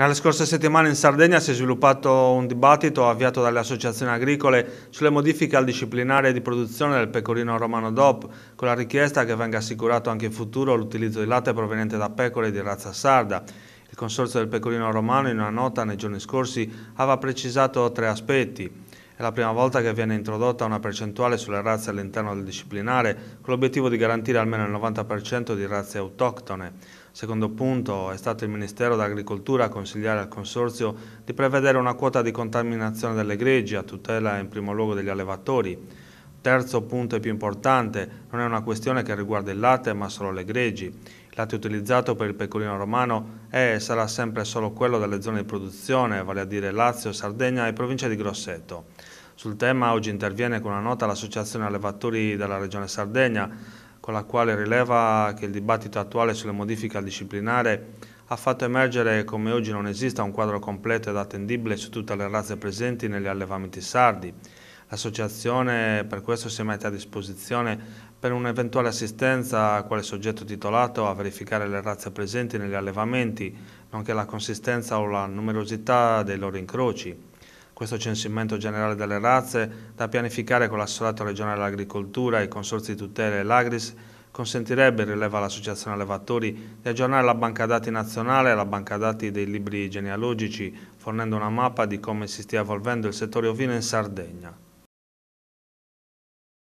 Nella scorsa settimana in Sardegna si è sviluppato un dibattito avviato dalle associazioni agricole sulle modifiche al disciplinare di produzione del pecorino romano DOP, con la richiesta che venga assicurato anche in futuro l'utilizzo di latte proveniente da pecore di razza sarda. Il Consorzio del Pecorino Romano in una nota nei giorni scorsi aveva precisato tre aspetti è la prima volta che viene introdotta una percentuale sulle razze all'interno del disciplinare, con l'obiettivo di garantire almeno il 90% di razze autoctone. Secondo punto, è stato il Ministero dell'Agricoltura a consigliare al Consorzio di prevedere una quota di contaminazione delle greggi a tutela in primo luogo degli allevatori. Terzo punto e più importante, non è una questione che riguarda il latte ma solo le greggi. Il latte utilizzato per il pecorino romano è e sarà sempre solo quello delle zone di produzione, vale a dire Lazio, Sardegna e provincia di Grosseto. Sul tema oggi interviene con una nota l'Associazione Allevatori della Regione Sardegna, con la quale rileva che il dibattito attuale sulle modifiche al disciplinare ha fatto emergere come oggi non esista un quadro completo ed attendibile su tutte le razze presenti negli allevamenti sardi L'associazione per questo si mette a disposizione per un'eventuale assistenza a quale soggetto titolato a verificare le razze presenti negli allevamenti, nonché la consistenza o la numerosità dei loro incroci. Questo censimento generale delle razze, da pianificare con l'Assolato regionale dell'agricoltura e i consorzi di tutela e l'Agris, consentirebbe, rileva l'Associazione Allevatori, di aggiornare la banca dati nazionale e la banca dati dei libri genealogici, fornendo una mappa di come si stia evolvendo il settore ovino in Sardegna.